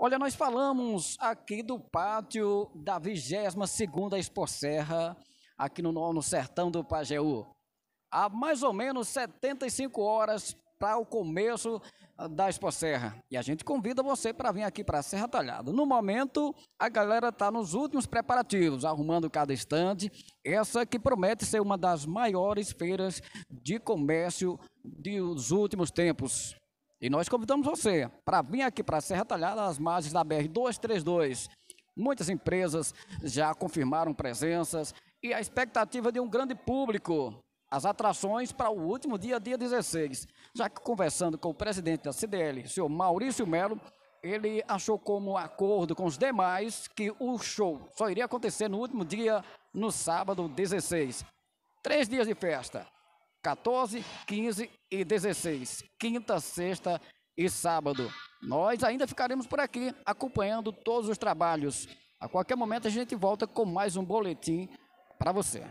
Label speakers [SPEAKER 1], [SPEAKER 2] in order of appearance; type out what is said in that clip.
[SPEAKER 1] Olha, nós falamos aqui do pátio da 22ª Serra, aqui no, no sertão do Pajeú. Há mais ou menos 75 horas para o começo ah, da Expo Serra. E a gente convida você para vir aqui para a Serra Talhada. No momento, a galera está nos últimos preparativos, arrumando cada estande. Essa que promete ser uma das maiores feiras de comércio dos últimos tempos. E nós convidamos você para vir aqui para a Serra Talhada, às margens da BR-232. Muitas empresas já confirmaram presenças e a expectativa de um grande público. As atrações para o último dia, dia 16. Já que conversando com o presidente da CDL, senhor Maurício Melo, ele achou como acordo com os demais que o show só iria acontecer no último dia, no sábado 16. Três dias de festa, 14, 15 e 16, quinta, sexta e sábado. Nós ainda ficaremos por aqui acompanhando todos os trabalhos. A qualquer momento a gente volta com mais um boletim para você.